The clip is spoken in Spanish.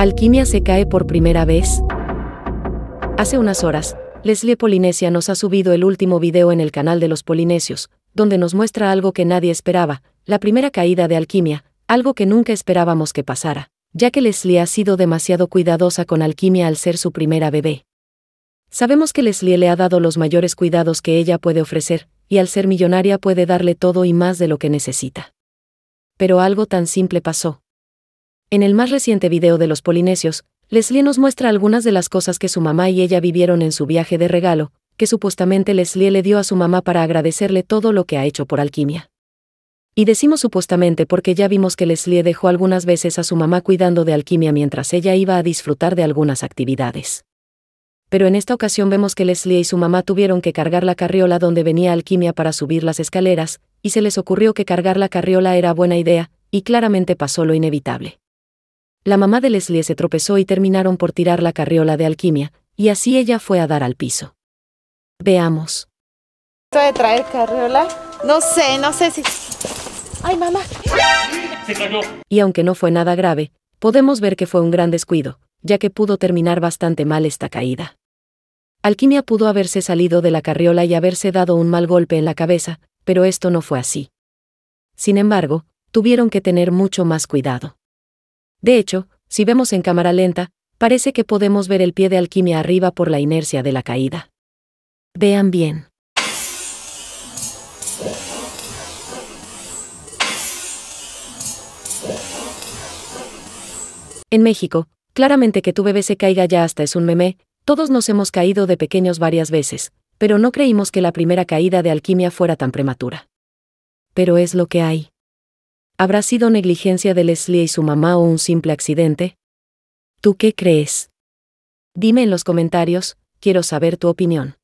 Alquimia se cae por primera vez. Hace unas horas, Leslie Polinesia nos ha subido el último video en el canal de los Polinesios, donde nos muestra algo que nadie esperaba, la primera caída de Alquimia, algo que nunca esperábamos que pasara, ya que Leslie ha sido demasiado cuidadosa con Alquimia al ser su primera bebé. Sabemos que Leslie le ha dado los mayores cuidados que ella puede ofrecer, y al ser millonaria puede darle todo y más de lo que necesita. Pero algo tan simple pasó. En el más reciente video de los polinesios, Leslie nos muestra algunas de las cosas que su mamá y ella vivieron en su viaje de regalo, que supuestamente Leslie le dio a su mamá para agradecerle todo lo que ha hecho por alquimia. Y decimos supuestamente porque ya vimos que Leslie dejó algunas veces a su mamá cuidando de alquimia mientras ella iba a disfrutar de algunas actividades. Pero en esta ocasión vemos que Leslie y su mamá tuvieron que cargar la carriola donde venía alquimia para subir las escaleras, y se les ocurrió que cargar la carriola era buena idea, y claramente pasó lo inevitable. La mamá de Leslie se tropezó y terminaron por tirar la carriola de alquimia, y así ella fue a dar al piso. Veamos. Esto de traer carriola, no sé, no sé si... ¡Ay, mamá! Se Y aunque no fue nada grave, podemos ver que fue un gran descuido, ya que pudo terminar bastante mal esta caída. Alquimia pudo haberse salido de la carriola y haberse dado un mal golpe en la cabeza, pero esto no fue así. Sin embargo, tuvieron que tener mucho más cuidado. De hecho, si vemos en cámara lenta, parece que podemos ver el pie de alquimia arriba por la inercia de la caída. Vean bien. En México, claramente que tu bebé se caiga ya hasta es un meme, todos nos hemos caído de pequeños varias veces, pero no creímos que la primera caída de alquimia fuera tan prematura. Pero es lo que hay. ¿Habrá sido negligencia de Leslie y su mamá o un simple accidente? ¿Tú qué crees? Dime en los comentarios, quiero saber tu opinión.